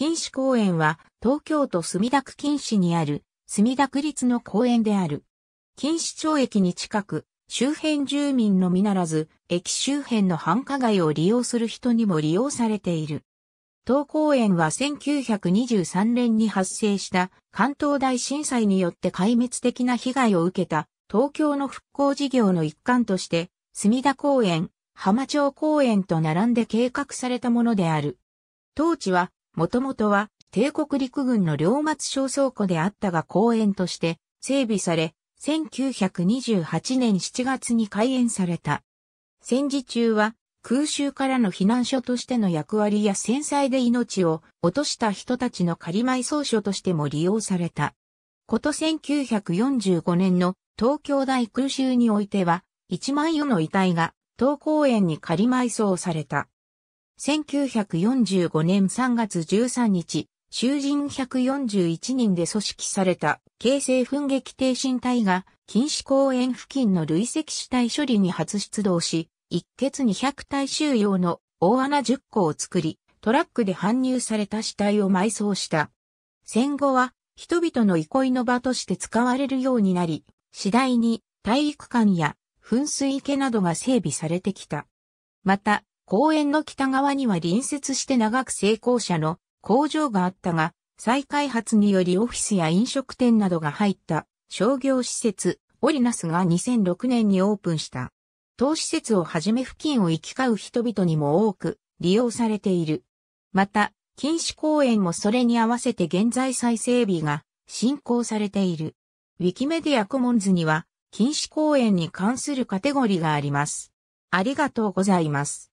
禁止公園は東京都墨田区禁止にある墨田区立の公園である。禁止町駅に近く、周辺住民のみならず、駅周辺の繁華街を利用する人にも利用されている。東公園は1923年に発生した関東大震災によって壊滅的な被害を受けた東京の復興事業の一環として、墨田公園、浜町公園と並んで計画されたものである。当地はもともとは帝国陸軍の両松小倉庫であったが公園として整備され、1928年7月に開園された。戦時中は空襲からの避難所としての役割や戦災で命を落とした人たちの仮埋葬所としても利用された。こと1945年の東京大空襲においては、1万余の遺体が当公園に仮埋葬された。1945年3月13日、囚人141人で組織された、京成奮撃挺身隊が、禁止公園付近の累積死体処理に初出動し、一血200体収容の大穴10個を作り、トラックで搬入された死体を埋葬した。戦後は、人々の憩いの場として使われるようになり、次第に体育館や噴水池などが整備されてきた。また、公園の北側には隣接して長く成功者の工場があったが、再開発によりオフィスや飲食店などが入った商業施設オリナスが2006年にオープンした。当施設をはじめ付近を行き交う人々にも多く利用されている。また、禁止公園もそれに合わせて現在再整備が進行されている。ウィキメディアコモンズには、禁止公園に関するカテゴリーがあります。ありがとうございます。